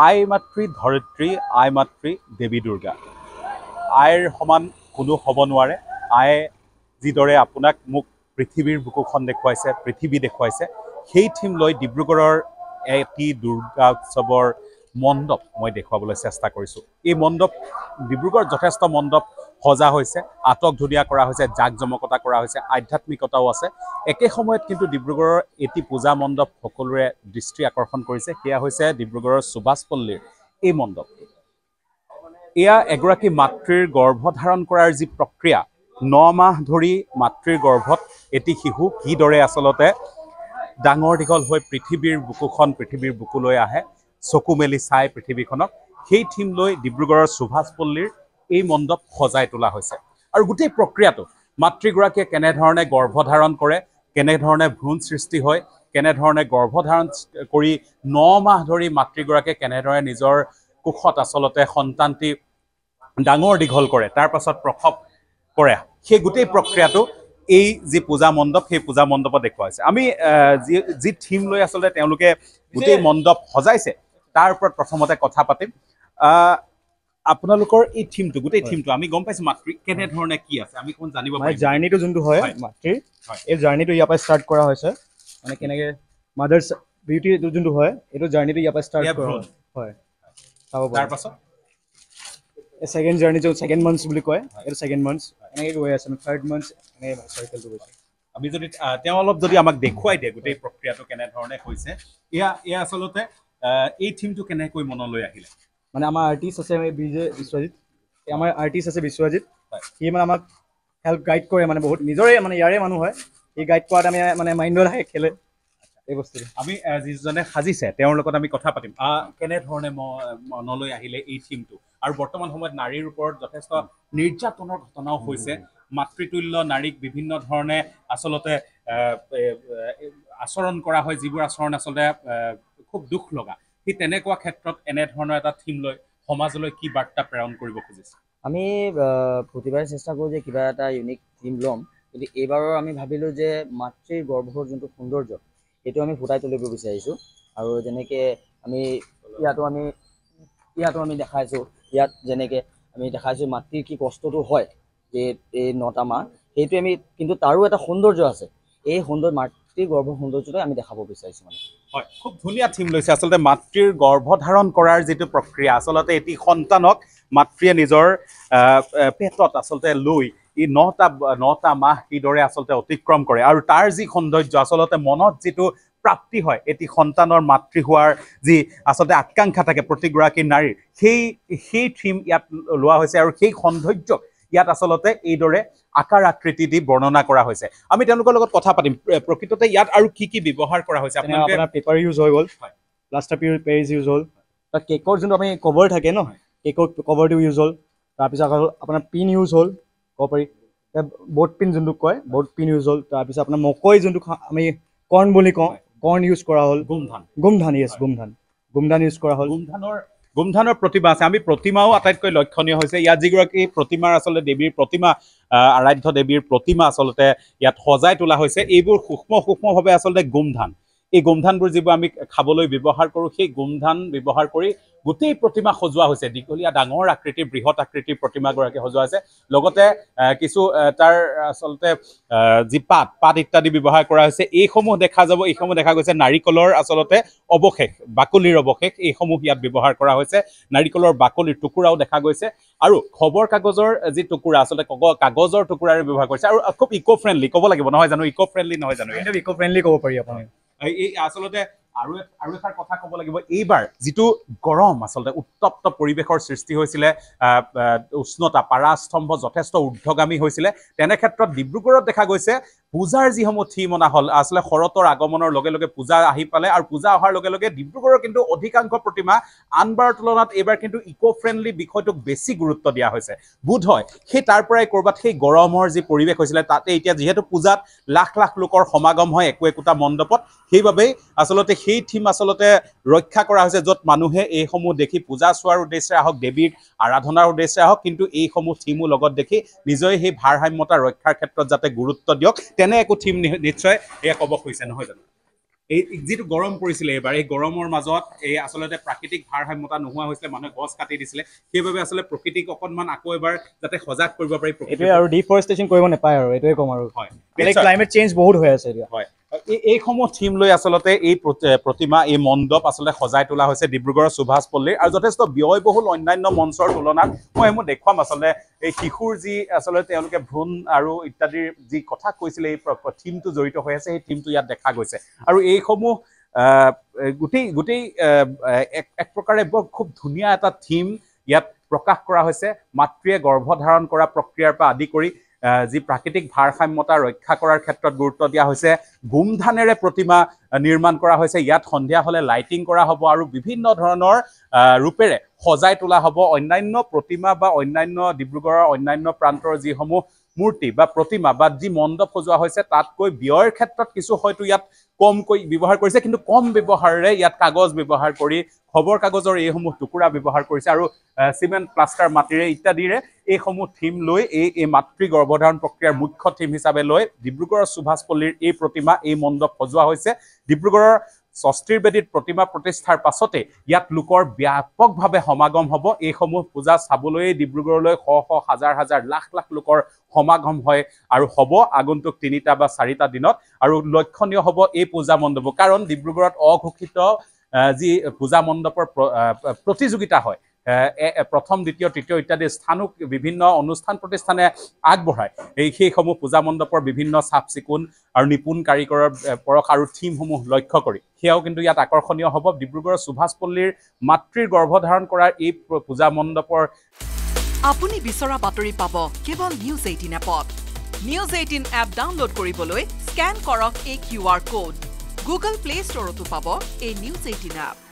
আই মাতৃ ধৰিত্ৰী আই মাতৃ দেৱী দুৰ্গা আইৰ সমান কোনো হ'ব নোৱাৰে আয়ে যিদৰে আপোনাক মোক পৃথিৱীৰ বুকুখন দেখুৱাইছে পৃথিৱী দেখুৱাইছে সেই থিম লৈ ডিব্ৰুগড়ৰ এটি দুৰ্গা উৎসৱৰ মণ্ডপ মই দেখুৱাবলৈ চেষ্টা কৰিছোঁ এই মণ্ডপ ডিব্ৰুগড় যথেষ্ট মণ্ডপ সজা হৈছে আটক ধুনীয়া কৰা হৈছে জাক জমকতা কৰা হৈছে আধ্যাত্মিকতাও আছে একে সময়ত কিন্তু ডিব্ৰুগড়ৰ এটি পূজা মণ্ডপ সকলোৰে দৃষ্টি আকৰ্ষণ কৰিছে সেয়া হৈছে ডিব্ৰুগড়ৰ সুভাষ পল্লীৰ এই মণ্ডপটো এয়া এগৰাকী মাতৃৰ গৰ্ভধাৰণ কৰাৰ যি প্ৰক্ৰিয়া ন মাহ ধৰি মাতৃৰ গৰ্ভত এটি শিশু কিদৰে আচলতে ডাঙৰ দীঘল হৈ পৃথিৱীৰ বুকুখন পৃথিৱীৰ বুকুলৈ আহে চকু মেলি চাই পৃথিৱীখনক সেই থিম লৈ ডিব্ৰুগড়ৰ সুভাষ পল্লীৰ এই মণ্ডপ সজাই তোলা হৈছে আৰু গোটেই প্ৰক্ৰিয়াটো মাতৃগৰাকীয়ে কেনেধৰণে গৰ্ভধাৰণ কৰে কেনেধৰণে ভ্ৰূণ সৃষ্টি হয় কেনেধৰণে গৰ্ভধাৰণ কৰি ন মাহ ধৰি মাতৃগৰাকীয়ে কেনেদৰে নিজৰ কোষত আচলতে সন্তানটি ডাঙৰ দীঘল কৰে তাৰ পাছত প্ৰসৱ কৰে সেই গোটেই প্ৰক্ৰিয়াটো এই যি পূজা মণ্ডপ সেই পূজা মণ্ডপত দেখুওৱা হৈছে আমি যি যি থিম লৈ আচলতে তেওঁলোকে গোটেই মণ্ডপ সজাইছে তাৰ ওপৰত প্ৰথমতে কথা পাতিম আপোনালোকৰ এই থিমটো গোটেই থিমটো আমি গম পাইছো মাতৃ কেনেধৰণে কি আছে আমি কোন জানিব পাৰিম জাৰ্ণিটো যোনটো হয় মাতৃৰ এই জাৰ্ণিটো ইয়াৰ পৰা ষ্টাৰ্ট কৰা হৈছে মানে কেনেকে মাদাৰ্ছ বিউটি এইটো যোনটো হয় এইটো জাৰ্ণিটো ইয়াৰ পৰা ষ্টাৰ্ট হয় চাব তাৰ পাছত ছেকেণ্ড জাৰ্ণি যোন ছেকেণ্ড মন্থছ বুলি কয় এইটো ছেকেণ্ড মন্থছ এনেকে গৈ আছে আমি থাৰ্ড মন্থছ এনে চাইকেলটো গৈছে আমি যদি তেওঁ অলপ যদি আমাক দেখুৱাই দিয়ে গোটেই প্ৰক্ৰিয়াটো কেনেধৰণে হৈছে এয়া এয়া আচলতে এই থিমটো কেনেকৈ মনলৈ আহিলে মানে আমাৰ আৰ্টিষ্ট আছে বিজয় বিশ্বজিত আমাৰ আৰ্টিষ্ট আছে বিশ্বজিত সি মানে আমাক হেল্প গাইড কৰে মানে বহুত নিজৰে মানে ইয়াৰে মানুহ হয় সি গাইড কৰাত আমি মানে মাইণ্ডত আহে খেলে এই বস্তুটো আমি যিজনে সাজিছে তেওঁৰ লগত আমি কথা পাতিম কেনেধৰণে মনলৈ আহিলে এই থিমটো আৰু বৰ্তমান সময়ত নাৰীৰ ওপৰত যথেষ্ট নিৰ্যাতনৰ ঘটনাও হৈছে মাতৃতুল্য নাৰীক বিভিন্ন ধৰণে আচলতে আচৰণ কৰা হয় যিবোৰ আচৰণ আচলতে খুব দুখ লগা সেই তেনেকুৱা ক্ষেত্ৰত এনেধৰণৰ এটা থিম লৈ সমাজলৈ কি বাৰ্তা প্ৰেৰণ কৰিব খুজিছে আমি প্ৰতিবাৰে চেষ্টা কৰোঁ যে কিবা এটা ইউনিক থিম ল'ম কিন্তু এইবাৰৰ আমি ভাবিলোঁ যে মাতৃৰ গৰ্ভৰ যোনটো সৌন্দৰ্য সেইটো আমি ফুটাই তুলিব বিচাৰিছোঁ আৰু যেনেকৈ আমি ইয়াতো আমি ইয়াতো আমি দেখাইছোঁ ইয়াত যেনেকৈ আমি দেখাইছোঁ মাতৃৰ কি কষ্টটো হয় এই এই নটা মাহ সেইটোৱে আমি কিন্তু তাৰো এটা সৌন্দৰ্য আছে এই সৌন্দৰ্য মাত মাতৃ গৰ্ভ সৌন্দৰ্যটো আমি দেখাব বিচাৰিছোঁ মানে হয় খুব ধুনীয়া থিম লৈছে আচলতে মাতৃৰ গৰ্ভধাৰণ কৰাৰ যিটো প্ৰক্ৰিয়া আচলতে এটি সন্তানক মাতৃয়ে নিজৰ পেটত আচলতে লৈ ই নটা নটা মাহ কিদৰে আচলতে অতিক্ৰম কৰে আৰু তাৰ যি সৌন্দৰ্য আচলতে মনত যিটো প্ৰাপ্তি হয় এটি সন্তানৰ মাতৃ হোৱাৰ যি আচলতে আকাংক্ষা থাকে প্ৰতিগৰাকী নাৰীৰ সেই সেই থিম ইয়াত লোৱা হৈছে আৰু সেই সৌন্দৰ্যক ইয়াত আচলতে এইদৰে আকাৰ আকৃতি দি বৰ্ণনা কৰা হৈছে আমি তেওঁলোকৰ লগত কথা পাতিম প্ৰকৃততে ইয়াত আৰু কি কি ব্যৱহাৰ কৰা হৈছে পেপাৰ ইউজ হৈ গ'ল পেজ ইউজ হ'ল কেকৰ যোনটো আমি কভাৰ থাকে ন কেকৰ কভাৰটো ইউজ হ'ল তাৰপিছত আকৌ আপোনাৰ পিন ইউজ হ'ল ক'ব পাৰি বৰ্ড পিন যোনটো কয় বৰ্ড পিন ইউজ হ'ল তাৰপিছত আপোনাৰ মকৈ যোনটো আমি কৰ্ণ বুলি কওঁ কৰ্ণ ইউজ কৰা হ'ল গোমধান গোমধান ইয়েছ গোমধান গোমধান ইউজ কৰা হ'ল গোমধানৰ গোমধানৰ প্ৰতিমা আছে আমি প্ৰতিমাও আটাইতকৈ লক্ষণীয় হৈছে ইয়াত যিগৰাকী প্ৰতিমাৰ আচলতে দেৱীৰ প্ৰতিমা আৰাধ্য দেৱীৰ প্ৰতিমা আচলতে ইয়াত সজাই তোলা হৈছে এইবোৰ সূক্ষ্ম সূক্ষ্মভাৱে আচলতে গোমধান এই গোমধানবোৰ যিবোৰ আমি খাবলৈ ব্যৱহাৰ কৰোঁ সেই গোমধান ব্যৱহাৰ কৰি গোটেই প্ৰতিমা সজোৱা হৈছে দীঘলীয়া ডাঙৰ আকৃতিৰ বৃহৎ আকৃতিৰ প্ৰতিমাগৰাকী সজোৱা হৈছে লগতে কিছু তাৰ আচলতে যি পাত পাত ইত্যাদি ব্যৱহাৰ কৰা হৈছে এইসমূহ দেখা যাব এইসমূহ দেখা গৈছে নাৰিকলৰ আচলতে অৱশেষ বাকলিৰ অৱশেষ এইসমূহ ইয়াত ব্যৱহাৰ কৰা হৈছে নাৰিকলৰ বাকলিৰ টুকুৰাও দেখা গৈছে আৰু খবৰ কাগজৰ যি টুকুৰা আচলতে কাগজৰ টুকুৰাৰে ব্যৱহাৰ কৰিছে আৰু খুব ইক' ফ্ৰেণ্ডলি ক'ব লাগিব নহয় জানো ইক' ফ্ৰেণ্ডলি নহয় জানো ইক' ফ্ৰেণ্ডলি ক'ব পাৰি আপুনি এই আচলতে আৰু আৰু এটা কথা ক'ব লাগিব এইবাৰ যিটো গৰম আচলতে উত্তপ্ত পৰিৱেশৰ সৃষ্টি হৈছিলে উষ্ণতা পাৰাস্তম্ভ যথেষ্ট ঊৰ্ধগামী হৈছিলে তেনে ক্ষেত্ৰত ডিব্ৰুগড়ত দেখা গৈছে পূজাৰ যিসমূহ থিম অনা হল আচলতে শৰতৰ আগমনৰ লগে লগে পূজা আহি পালে আৰু পূজা অহাৰ লগে লগে ডিব্ৰুগড়ৰ কিন্তু অধিকাংশ প্ৰতিমা আনবাৰৰ তুলনাত এইবাৰ কিন্তু ইক' ফ্ৰেণ্ডলি বিষয়টোক বেছি গুৰুত্ব দিয়া হৈছে বোধ হয় সেই তাৰ পৰাই ক'ৰবাত সেই গৰমৰ যি পৰিৱেশ হৈছিলে তাতে এতিয়া যিহেতু পূজাত লাখ লাখ লোকৰ সমাগম হয় একো একোটা মণ্ডপত সেইবাবেই আচলতে সেই থিম আচলতে ৰক্ষা কৰা হৈছে য'ত মানুহে এইসমূহ দেখি পূজা চোৱাৰ উদ্দেশ্যে আহক দেৱীৰ আৰাধনাৰ উদ্দেশ্যে আহক কিন্তু এইসমূহ থিমো লগত দেখি নিজৰ সেই ভাৰসাম্যতা ৰক্ষাৰ ক্ষেত্ৰত যাতে গুৰুত্ব দিয়ক তেনে একো থিম নিশ্চয় এয়া ক'ব খুজিছে নহয় জানো এই যিটো গৰম পৰিছিলে এইবাৰ এই গৰমৰ মাজত এই আচলতে প্ৰাকৃতিক ভাৰসাম্যতা নোহোৱা হৈছিলে মানুহে গছ কাটি দিছিলে সেইবাবে আচলতে প্ৰকৃতিক অকণমান আকৌ এবাৰ যাতে সজাগ কৰিব পাৰি আৰু ডিফৰেষ্টেশ্যন কৰিব নাপায় আৰু এইটোৱে কম আৰু হয় ক্লাইমেট চেঞ্জ বহুত হৈ আছে হয় এইসমূহ থিম লৈ আচলতে এই প্ৰতিমা এই মণ্ডপ আচলতে সজাই তোলা হৈছে ডিব্ৰুগড়ৰ সুভাষ পল্লীৰ আৰু যথেষ্ট ব্যয়বহুল অন্যান্য মঞ্চৰ তুলনাত মই এইসমূহ দেখুৱাম আচলতে এই শিশুৰ যি আচলতে তেওঁলোকে ভ্ৰূণ আৰু ইত্যাদিৰ যি কথা কৈছিলে এই থিমটো জড়িত হৈ আছে সেই থিমটো ইয়াত দেখা গৈছে আৰু এইসমূহ গোটেই গোটেই এক প্ৰকাৰে বৰ খুব ধুনীয়া এটা থিম ইয়াত প্ৰকাশ কৰা হৈছে মাতৃয়ে গৰ্ভধাৰণ কৰা প্ৰক্ৰিয়াৰ পৰা আদি কৰি যি প্ৰাকৃতিক ভাৰসাম্যতা ৰক্ষা কৰাৰ ক্ষেত্ৰত গুৰুত্ব দিয়া হৈছে গুমধানেৰে প্ৰতিমা নিৰ্মাণ কৰা হৈছে ইয়াত সন্ধিয়া হ'লে লাইটিং কৰা হ'ব আৰু বিভিন্ন ধৰণৰ ৰূপেৰে সজাই তোলা হ'ব অন্যান্য প্ৰতিমা বা অন্যান্য ডিব্ৰুগড়ৰ অন্যান্য প্ৰান্তৰ যিসমূহ মূৰ্তি বা প্ৰতিমা বা যি মণ্ডপ সজোৱা হৈছে তাতকৈ ব্যয়ৰ ক্ষেত্ৰত কিছু হয়তো ইয়াত কমকৈ ব্যৱহাৰ কৰিছে কিন্তু কম ব্যৱহাৰেৰে ইয়াত কাগজ ব্যৱহাৰ কৰি খবৰ কাগজৰ এইসমূহ টুকুৰা ব্যৱহাৰ কৰিছে আৰু চিমেণ্ট প্লাষ্টাৰ মাটিৰে ইত্যাদিৰে এইসমূহ থিম লৈ এই এই মাতৃ গৰ্ভধাৰণ প্ৰক্ৰিয়াৰ মুখ্য থিম হিচাপে লৈ ডিব্ৰুগড়ৰ সুভাষপল্লীৰ এই প্ৰতিমা এই মণ্ডপ সজোৱা হৈছে ডিব্ৰুগড়ৰ ষষ্ঠীৰ বেদীত প্ৰতিমা প্ৰতিষ্ঠাৰ পাছতে ইয়াত লোকৰ ব্যাপকভাৱে সমাগম হ'ব এইসমূহ পূজা চাবলৈয়ে ডিব্ৰুগড়লৈ শ শ হাজাৰ হাজাৰ লাখ লাখ লোকৰ সমাগম হয় আৰু হ'ব আগন্তুক তিনিটা বা চাৰিটা দিনত আৰু লক্ষণীয় হ'ব এই পূজা মণ্ডপো কাৰণ ডিব্ৰুগড়ত অঘোষিত যি পূজা মণ্ডপৰ প্ৰতিযোগিতা হয় প্ৰথম দ্বিতীয় তৃতীয় ইত্যাদি স্থানো বিভিন্ন অনুষ্ঠান প্ৰতিষ্ঠানে আগবঢ়ায় এই সেইসমূহ পূজা মণ্ডপৰ বিভিন্ন চাফ চিকুণ আৰু নিপুণ কাৰিকৰৰ পৰশ আৰু থিমসমূহ লক্ষ্য কৰি সেয়াও কিন্তু ইয়াত আকৰ্ষণীয় হ'ব ডিব্ৰুগড়ৰ সুভাষপল্লীৰ মাতৃৰ গৰ্ভধাৰণ কৰাৰ এই পূজা মণ্ডপৰ আপুনি বিচৰা বাতৰি পাব কেৱল নিউজ এইটিন এপত নিউজ এইটিন এপ ডাউনলোড কৰিবলৈ স্কেন কৰক এই কিউ আৰ কোড গুগল